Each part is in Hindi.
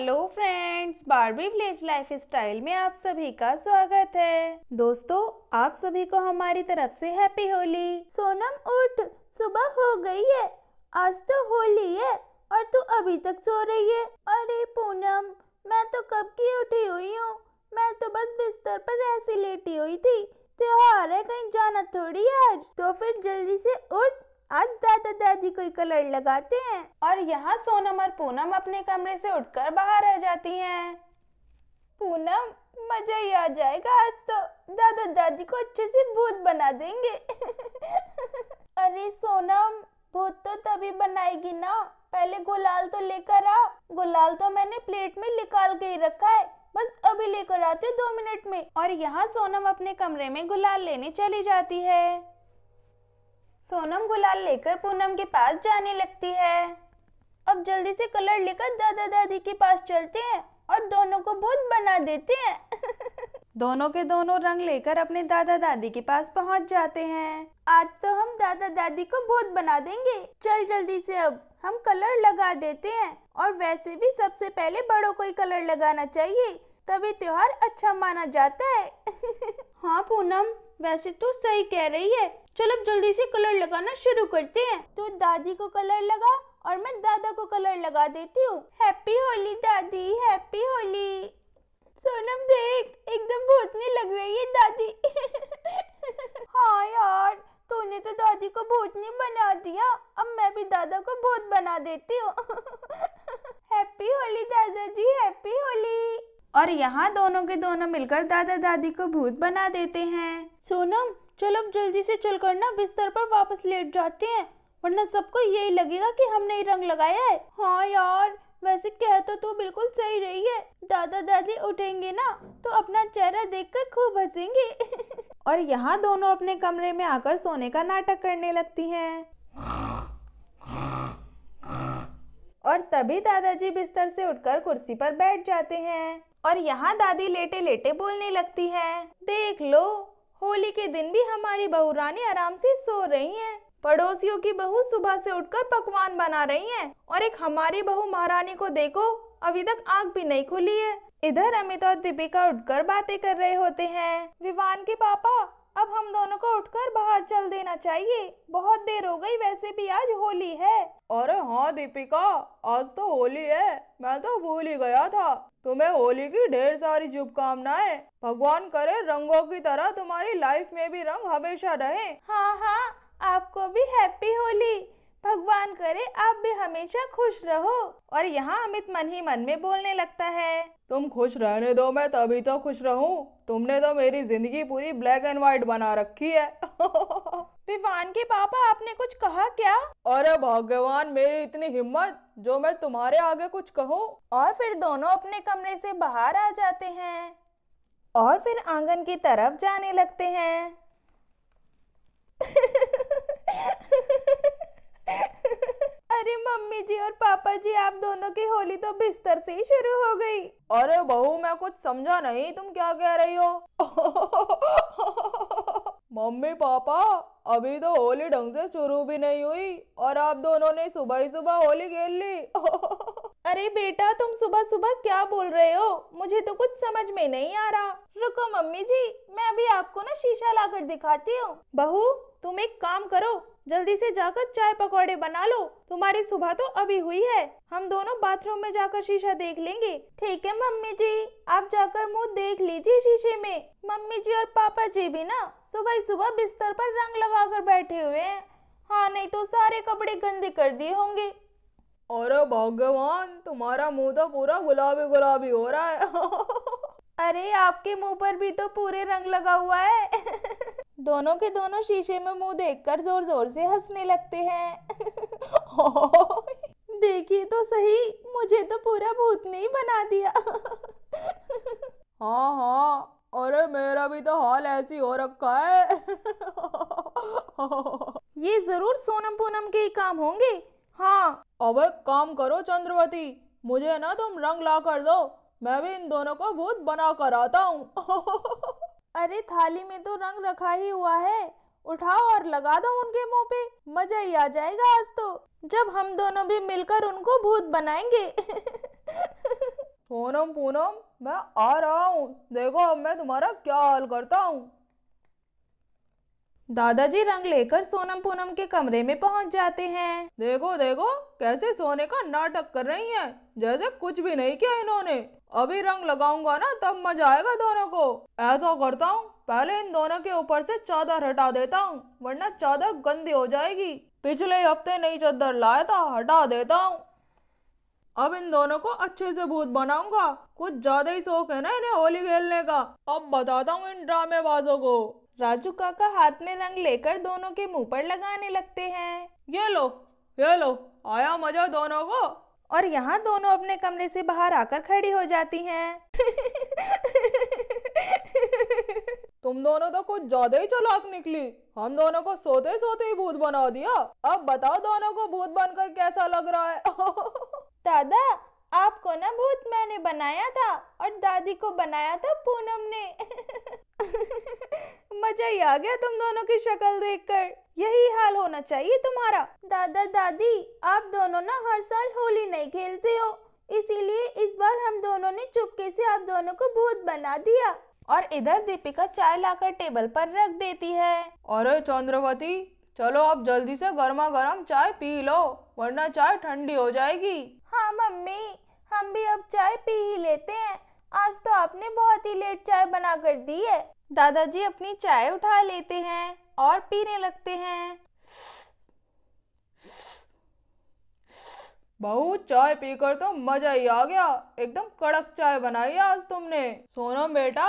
Hello friends Barbie village style में आप सभी का स्वागत है दोस्तों आप सभी को हमारी तरफ से हैप्पी होली सोनम उठ सुबह हो गई है आज तो होली है और तू अभी तक सो रही है अरे पूनम मैं तो कब की उठी हुई हूँ मैं तो बस बिस्तर पर ऐसी लेटी हुई थी त्योहार है कहीं जाना थोड़ी आज तो फिर जल्दी से उठ आज दादा दादी कोई कलर लगाते हैं और यहाँ सोनम और पूनम अपने कमरे से उठकर बाहर आ जाती हैं पूनम मजा ही आ जाएगा आज तो दादा दादी को अच्छे से भूत बना देंगे अरे सोनम भूत तो तभी बनाएगी ना पहले गुलाल तो लेकर आओ गुलाल तो मैंने प्लेट में निकाल के रखा है बस अभी लेकर आते दो मिनट में और यहाँ सोनम अपने कमरे में गुलाल लेने चली जाती है सोनम गुलाल लेकर पूनम के पास जाने लगती है अब जल्दी से कलर लेकर दादा दादी के पास चलते हैं और दोनों को भूत बना देते हैं दोनों के दोनों रंग लेकर अपने दादा दादी के पास पहुंच जाते हैं आज तो हम दादा दादी को भूत बना देंगे चल जल्दी से अब हम कलर लगा देते हैं और वैसे भी सबसे पहले बड़ों को ही कलर लगाना चाहिए तभी त्योहार अच्छा माना जाता है हाँ पूनम वैसे तू तो सही कह रही है चलो अब जल्दी से कलर लगाना शुरू करते हैं तो दादी को कलर लगा और मैं दादा को कलर लगा देती हूँ हैप्पी होली दादी हैप्पी होली सोनम देख एकदम भूतने लग रही है दादी हाँ यार तूने तो दादी को भूतनी बना दिया अब मैं भी दादा को भूत बना देती हूँ हैप्पी होली दादाजी हैप्पी होली और यहाँ दोनों के दोनों मिलकर दादा दादी को भूत बना देते हैं सोनम चलो अब जल्दी से चल कर ना बिस्तर पर वापस लेट जाते हैं वरना सबको यही लगेगा कि हमने ही रंग लगाया है हाँ यार वैसे कह तो तू बिल्कुल सही रही है दादा दादी उठेंगे ना तो अपना चेहरा देखकर खूब हंसेंगे और यहाँ दोनों अपने कमरे में आकर सोने का नाटक करने लगती हैं और तभी दादाजी बिस्तर से उठकर कुर्सी पर बैठ जाते हैं और यहाँ दादी लेटे लेटे बोलने लगती है देख लो होली के दिन भी हमारी बहू रानी आराम से सो रही हैं। पड़ोसियों की बहू सुबह से उठकर पकवान बना रही हैं और एक हमारी बहू महारानी को देखो अभी तक आग भी नहीं खुली है इधर अमित और दीपिका उठकर बातें कर रहे होते हैं विवान के पापा अब हम दोनों को उठकर बाहर चल देना चाहिए बहुत देर हो गई वैसे भी आज होली है अरे हाँ दीपिका आज तो होली है मैं तो भूल ही गया था तुम्हें होली की ढेर सारी शुभकामनाएं भगवान करे रंगों की तरह तुम्हारी लाइफ में भी रंग हमेशा रहे हाँ हाँ आपको भी हैप्पी होली भगवान करे आप भी हमेशा खुश रहो और यहाँ अमित मन ही मन में बोलने लगता है तुम खुश रहने दो मैं तभी तो खुश रहूँ तुमने तो मेरी जिंदगी पूरी ब्लैक एंड व्हाइट बना रखी है विवान के पापा आपने कुछ कहा क्या अरे भगवान मेरी इतनी हिम्मत जो मैं तुम्हारे आगे कुछ कहूँ और फिर दोनों अपने कमरे से बाहर आ जाते हैं और फिर आंगन की तरफ जाने लगते हैं अरे मम्मी जी और पापा जी आप दोनों की होली तो बिस्तर से ही शुरू हो गई अरे बहू मैं कुछ समझा नहीं तुम क्या कह रही हो मम्मी पापा अभी तो होली ढंग से शुरू भी नहीं हुई और आप दोनों ने सुबह ही सुबह होली खेल ली अरे बेटा तुम सुबह सुबह क्या बोल रहे हो मुझे तो कुछ समझ में नहीं आ रहा रुको मम्मी जी मैं अभी आपको ना शीशा लाकर दिखाती हूँ बहू तुम एक काम करो जल्दी से जाकर चाय पकौड़े बना लो तुम्हारी सुबह तो अभी हुई है हम दोनों बाथरूम में जाकर शीशा देख लेंगे ठीक है मम्मी जी आप जाकर मुंह देख लीजिए शीशे में मम्मी जी और पापा जी भी ना सुबह सुबह बिस्तर पर रंग लगाकर बैठे हुए हैं हाँ नहीं तो सारे कपड़े गंदे कर दिए होंगे अरे भगवान तुम्हारा मुंह तो पूरा गुलाबी गुलाबी हो रहा है अरे आपके मुंह पर भी तो पूरे रंग लगा हुआ है दोनों के दोनों शीशे में मुंह देखकर जोर जोर से हंसने लगते हैं देखिए तो सही मुझे तो पूरा भूत नहीं बना दिया हाँ हाँ अरे मेरा भी तो हाल ऐसी हो रखा है ये जरूर सोनम पूनम के ही काम होंगे हाँ अब एक काम करो चंद्रवती मुझे ना तुम रंग ला कर दो मैं भी इन दोनों को भूत बना कर आता हूँ अरे थाली में तो रंग रखा ही हुआ है उठाओ और लगा दो उनके मुंह पे मजा ही आ जाएगा आज तो जब हम दोनों भी मिलकर उनको भूत बनाएंगे पूनम पूनम मैं आ रहा हूँ देखो अब मैं तुम्हारा क्या हाल करता हूँ दादाजी रंग लेकर सोनम पूनम के कमरे में पहुंच जाते हैं देखो देखो कैसे सोने का नाटक कर रही है जैसे कुछ भी नहीं किया इन्होंने अभी रंग लगाऊंगा ना तब मजा आएगा दोनों को ऐसा करता हूँ पहले इन दोनों के ऊपर से चादर हटा देता हूँ वरना चादर गंदी हो जाएगी पिछले हफ्ते नई चादर लाया था हटा देता हूँ अब इन दोनों को अच्छे से भूत बनाऊंगा कुछ ज्यादा ही शौक है ना इन्हें होली खेलने का अब बताता हूँ इन ड्रामेबाजों को राजू काका हाथ में रंग लेकर दोनों के मुंह पर लगाने लगते हैं ये लो ये लो आया मजा दोनों को और यहाँ दोनों अपने कमरे से बाहर आकर खड़ी हो जाती हैं तुम दोनों तो कुछ ज्यादा ही चलाक निकली हम दोनों को सोते सोते ही भूत बना दिया अब बताओ दोनों को भूत बनकर कैसा लग रहा है दादा आपको ना भूत मैंने बनाया था और दादी को बनाया था पूनम ने मजा ही आ गया तुम दोनों की शक्ल देखकर यही हाल होना चाहिए तुम्हारा दादा दादी आप दोनों ना हर साल होली नहीं खेलते हो इसीलिए इस बार हम दोनों ने चुपके से आप दोनों को भूत बना दिया और इधर दीपिका चाय लाकर टेबल पर रख देती है अरे चंद्रवती चलो आप जल्दी से गर्मा गर्म चाय पी लो वरना चाय ठंडी हो जाएगी हाँ मम्मी हम भी अब चाय पी ही लेते हैं आज तो आपने बहुत ही लेट चाय बना कर दी है दादाजी अपनी चाय उठा लेते हैं और पीने लगते हैं बहू चाय पीकर तो मजा ही आ गया एकदम कड़क चाय बनाई आज तुमने सोनो बेटा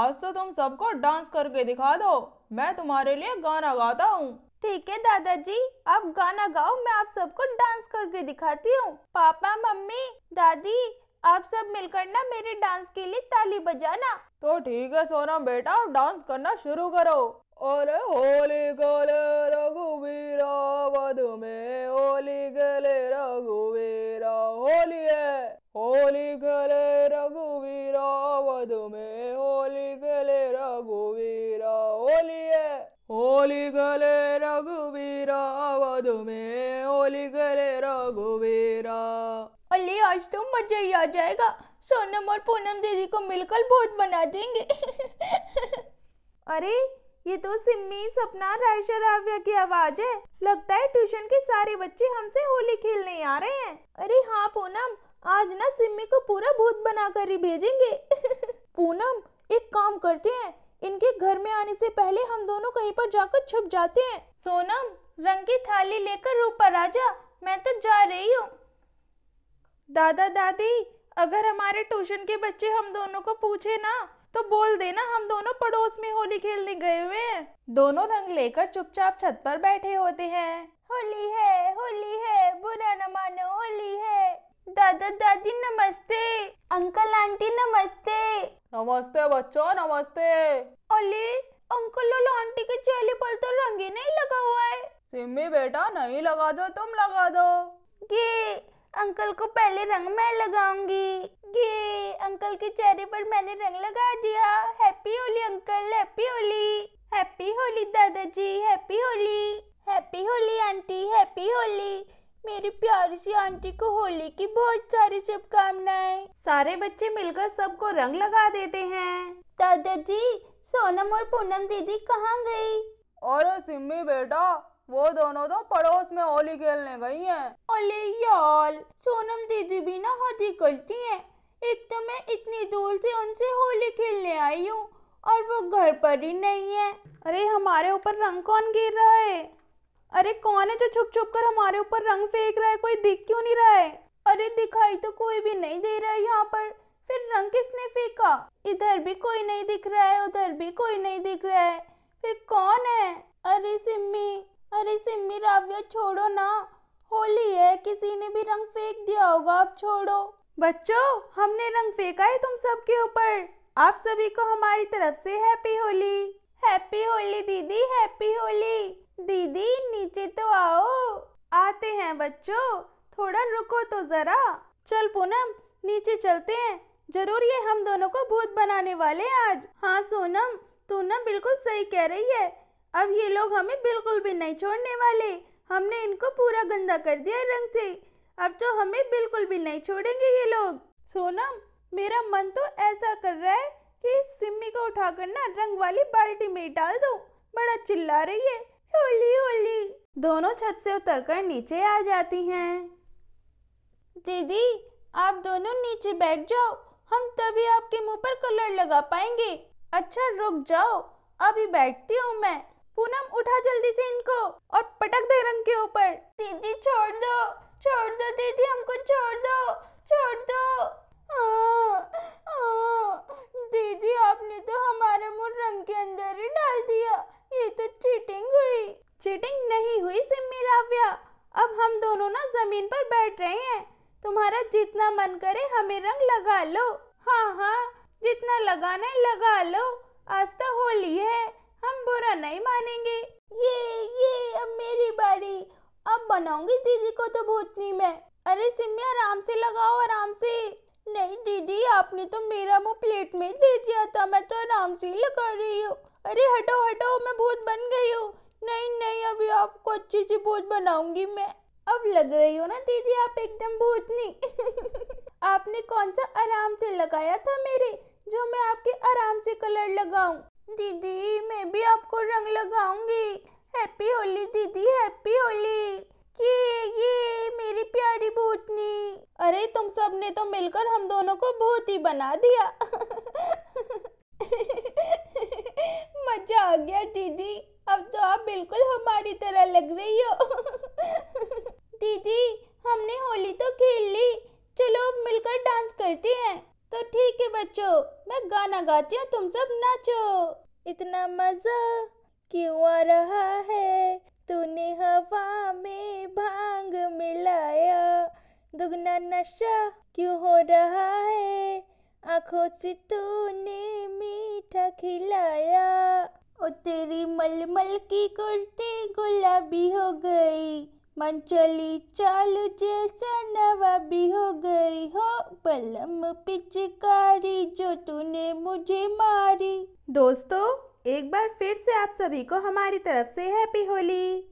आज तो तुम सबको डांस करके दिखा दो मैं तुम्हारे लिए गाना गाता हूँ ठीक है दादाजी आप गाना गाओ मैं आप सबको डांस करके दिखाती हूँ पापा मम्मी दादी आप सब मिलकर ना मेरे डांस के लिए ताली बजाना तो ठीक है सोना बेटा डांस करना शुरू करो अरे होली गले रघुवीरा वध में होली गले रघुवीरा होली है होली गले रघुवीरा वध में होली गले रघुवीरा होली है होली गले रघुवीरा वध में आज तो मजा ही आ जाएगा सोनम और पूनम दीदी को मिलकर भूत बना देंगे अरे ये तो सिम्मी सपना रायशा राव्या की आवाज है लगता है ट्यूशन के सारे बच्चे हमसे होली खेलने आ रहे हैं अरे हाँ पूनम आज ना सिम्मी को पूरा भूत बनाकर ही भेजेंगे पूनम एक काम करते हैं इनके घर में आने से पहले हम दोनों कहीं पर जाकर छुप जाते हैं सोनम रंग की थाली लेकर ऊपर आ जा मैं तो जा रही हूँ दादा दादी अगर हमारे ट्यूशन के बच्चे हम दोनों को पूछे ना तो बोल देना हम दोनों पड़ोस में होली खेलने गए हुए हैं दोनों रंग लेकर चुपचाप छत पर बैठे होते हैं होली है होली है बुरा न मानो होली है दादा दादी नमस्ते अंकल आंटी नमस्ते नमस्ते बच्चों नमस्ते ओली अंकल और आंटी के चेहरे पर तो रंग ही नहीं लगा हुआ है सिम्मी बेटा नहीं लगा दो तुम लगा दो अंकल को पहले रंग मैं लगाऊंगी ये अंकल के चेहरे पर मैंने रंग लगा दिया happy Holi uncle happy Holi happy Holi दादाजी happy Holi happy Holi aunty happy Holi मेरी प्यारी सी आंटी को होली की बहुत सारी शुभकामनाएं सारे बच्चे मिलकर सबको रंग लगा देते हैं दादाजी सोनम और पूनम दीदी कहाँ गई अरे सिम्मी बेटा वो दोनों तो पड़ोस में होली खेलने गई हैं। अले यार सोनम दीदी भी ना हदी करती हैं। एक तो मैं इतनी दूर से उनसे होली खेलने आई हूँ और वो घर पर ही नहीं है अरे हमारे ऊपर रंग कौन गिर रहा है अरे कौन है जो छुप छुप कर हमारे ऊपर रंग फेंक रहा है कोई दिख क्यों नहीं रहा है अरे दिखाई तो कोई भी नहीं दे रहा है यहाँ पर फिर रंग किसने फेंका इधर भी कोई नहीं दिख रहा है उधर भी कोई नहीं दिख रहा है फिर कौन है अरे सिम्मी अरे सिमी राव्या छोड़ो ना होली है किसी ने भी रंग फेंक दिया होगा अब छोड़ो बच्चों हमने रंग फेंका है तुम सबके ऊपर आप सभी को हमारी तरफ से हैप्पी होली हैप्पी होली दीदी हैप्पी होली दीदी नीचे तो आओ आते हैं बच्चों थोड़ा रुको तो जरा चल पूनम नीचे चलते हैं जरूर ये हम दोनों को भूत बनाने वाले आज हाँ सोनम तू ना बिल्कुल सही कह रही है अब ये लोग हमें बिल्कुल भी नहीं छोड़ने वाले हमने इनको पूरा गंदा कर दिया रंग से अब तो हमें बिल्कुल भी नहीं छोड़ेंगे ये लोग सोनम मेरा मन तो ऐसा कर रहा है कि इस सिम्मी को उठाकर ना रंग वाली बाल्टी में डाल दो बड़ा चिल्ला रही है होली होली दोनों छत से उतर कर नीचे आ जाती हैं दीदी आप दोनों नीचे बैठ जाओ हम तभी आपके मुंह पर कलर लगा पाएंगे अच्छा रुक जाओ अभी बैठती हूँ मैं पूनम उठा जल्दी से इनको और पटक दे रंग के ऊपर दीदी छोड़ दो छोड़ दो दीदी हमको छोड़ दो छोड़ दो आ, आ, दीदी आपने तो हमारा मुंह रंग के अंदर ही डाल दिया ये तो चीटिंग हुई चीटिंग नहीं हुई सिम्मी राव्या अब हम दोनों ना जमीन पर बैठ रहे हैं तुम्हारा जितना मन करे हमें रंग लगा लो हाँ हाँ जितना लगाना है लगा लो आज तो होली है हम नहीं मानेंगे ये ये अब मेरी बारी अब बनाऊंगी दीदी को तो भूतनी मैं अरे सिमी आराम से लगाओ आराम से नहीं दीदी आपने तो मेरा मुंह प्लेट में दे दिया था मैं तो आराम से लगा रही हूँ अरे हटो हटो मैं भूत बन गई हूँ नहीं नहीं अभी आपको अच्छी सी भूत बनाऊंगी मैं अब लग रही हो ना दीदी आप एकदम भूतनी आपने कौन सा आराम से लगाया था मेरे जो मैं आपके आराम से कलर लगाऊं दीदी मैं भी आपको रंग लगाऊंगी हैप्पी होली दीदी हैप्पी होली ये ये मेरी प्यारी भूतनी अरे तुम सब ने तो मिलकर हम दोनों को भूत ही बना दिया मजा आ गया दीदी अब तो आप बिल्कुल हमारी तरह लग रही हो दीदी हमने होली तो खेल ली चलो मिलकर डांस करते हैं तो ठीक है बच्चों मैं गाना गाती हूँ तुम सब नाचो इतना मज़ा क्यों आ रहा है तूने हवा में भांग मिलाया दुगना नशा क्यों हो रहा है आंखों से तूने मीठा खिलाया ओ तेरी मलमल की कुर्ती गुलाबी हो गई मन चली चालू जैसे नवा भी हो गई हो बलम पिचकारी जो तूने मुझे मारी दोस्तों एक बार फिर से आप सभी को हमारी तरफ से हैप्पी होली